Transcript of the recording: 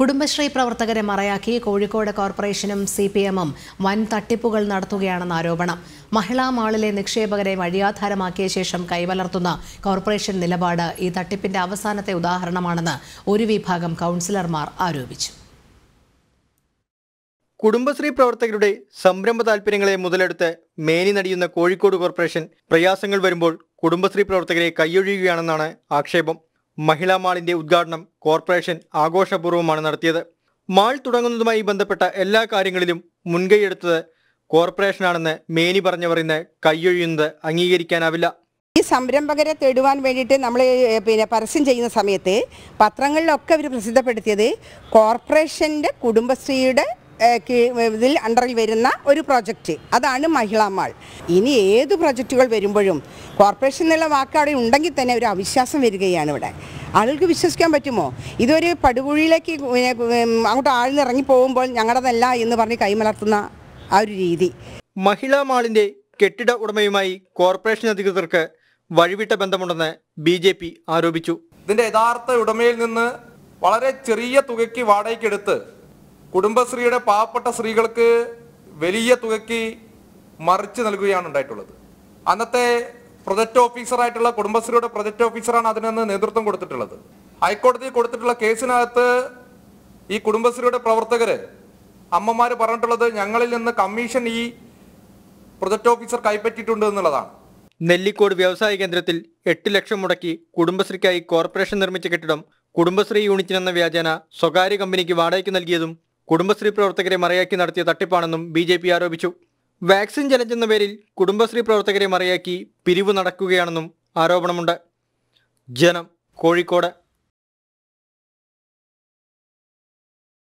കുടുംബശ്രീ പ്രവർത്തകരെ മറയാക്കി കോഴിക്കോട് കോർപ്പറേഷനും C P എമ്മും വൻ തട്ടിപ്പുകൾ നടത്തുകയാണെന്ന ആരോപണം മഹിളാ മാളിലെ നിക്ഷേപകരെ വഴിയാധാരമാക്കിയ ശേഷം കൈവലർത്തുന്ന കോർപ്പറേഷൻ നിലപാട് ഈ തട്ടിപ്പിന്റെ അവസാനത്തെ ഉദാഹരണമാണെന്ന് ഒരു വിഭാഗം കൗൺസിലർമാർ ആരോപിച്ചു കുടുംബശ്രീ പ്രവർത്തകരുടെ സംരംഭ താൽപ്പര്യങ്ങളെ മുതലെടുത്ത് മേനി നടിയുന്ന കോഴിക്കോട് കോർപ്പറേഷൻ പ്രയാസങ്ങൾ വരുമ്പോൾ കുടുംബശ്രീ പ്രവർത്തകരെ കൈയൊഴിയുകയാണെന്നാണ് ആക്ഷേപം മഹിളാ മാളിന്റെ ഉദ്ഘാടനം കോർപ്പറേഷൻ ആഘോഷപൂർവ്വമാണ് നടത്തിയത് മാൾ തുടങ്ങുന്നതുമായി ബന്ധപ്പെട്ട എല്ലാ കാര്യങ്ങളിലും മുൻകൈയെടുത്തത് കോർപ്പറേഷനാണെന്ന് മേനി പറഞ്ഞവർ ഇന്ന് കൈയൊഴിയുന്നത് അംഗീകരിക്കാനാവില്ല ഈ സംരംഭകരെ തേടുവാൻ വേണ്ടിയിട്ട് നമ്മൾ പിന്നെ പരസ്യം ചെയ്യുന്ന സമയത്ത് പത്രങ്ങളിലൊക്കെ അവർ പ്രസിദ്ധപ്പെടുത്തിയത് കോർപ്പറേഷൻ്റെ കുടുംബശ്രീയുടെ ഇതിൽ അണ്ടറിൽ വരുന്ന ഒരു പ്രോജക്റ്റ് അതാണ് മഹിളാമാൾ ഇനി ഏത് പ്രോജക്റ്റുകൾ വരുമ്പോഴും കോർപ്പറേഷൻ എന്നുള്ള വാക്ക് അവിടെ ഉണ്ടെങ്കിൽ തന്നെ ഒരു അവിശ്വാസം വരികയാണ് ഇവിടെ ആളുകൾക്ക് വിശ്വസിക്കാൻ പറ്റുമോ ഇതൊരു പടുകുഴിയിലേക്ക് അങ്ങോട്ട് ആഴ്ന്നിറങ്ങി പോകുമ്പോൾ ഞങ്ങളതല്ല എന്ന് പറഞ്ഞ് കൈമലർത്തുന്ന ആ ഒരു രീതി മഹിളാ മാളിന്റെ കെട്ടിട ഉടമയുമായി കോർപ്പറേഷൻ അധികൃതർക്ക് വഴിവിട്ട ബന്ധമുണ്ടെന്ന് ബി ജെ പി ആരോപിച്ചു ഇതിന്റെ യഥാർത്ഥ ഉടമയിൽ നിന്ന് വളരെ ചെറിയ തുകയ്ക്ക് വാടകയ്ക്കെടുത്ത് കുടുംബശ്രീയുടെ പാവപ്പെട്ട സ്ത്രീകൾക്ക് വലിയ തുകയ്ക്ക് മറിച്ച് നൽകുകയാണ് ഉണ്ടായിട്ടുള്ളത് അന്നത്തെ പ്രൊജക്ട് ഓഫീസറായിട്ടുള്ള കുടുംബശ്രീയുടെ പ്രൊജക്ട് ഓഫീസറാണ് അതിനൊന്ന് നേതൃത്വം കൊടുത്തിട്ടുള്ളത് ഹൈക്കോടതി കൊടുത്തിട്ടുള്ള കേസിനകത്ത് ഈ കുടുംബശ്രീയുടെ പ്രവർത്തകർ അമ്മമാർ പറഞ്ഞിട്ടുള്ളത് ഞങ്ങളിൽ നിന്ന് കമ്മീഷൻ ഈ പ്രൊജക്ട് ഓഫീസർ കൈപ്പറ്റിയിട്ടുണ്ട് എന്നുള്ളതാണ് നെല്ലിക്കോട് വ്യവസായ കേന്ദ്രത്തിൽ എട്ട് ലക്ഷം മുടക്കി കുടുംബശ്രീക്കായി കോർപ്പറേഷൻ നിർമ്മിച്ച കെട്ടിടം കുടുംബശ്രീ യൂണിറ്റിനെന്ന വ്യാജേന സ്വകാര്യ കമ്പനിക്ക് വാടകയ്ക്ക് നൽകിയതും കുടുംബശ്രീ പ്രവർത്തകരെ മറയാക്കി നടത്തിയ തട്ടിപ്പാണെന്നും ബി ജെ പി ആരോപിച്ചു വാക്സിൻ ജനജെന്ന പേരിൽ കുടുംബശ്രീ പ്രവർത്തകരെ മറയാക്കി പിരിവ് നടക്കുകയാണെന്നും ആരോപണമുണ്ട് ജനം കോഴിക്കോട്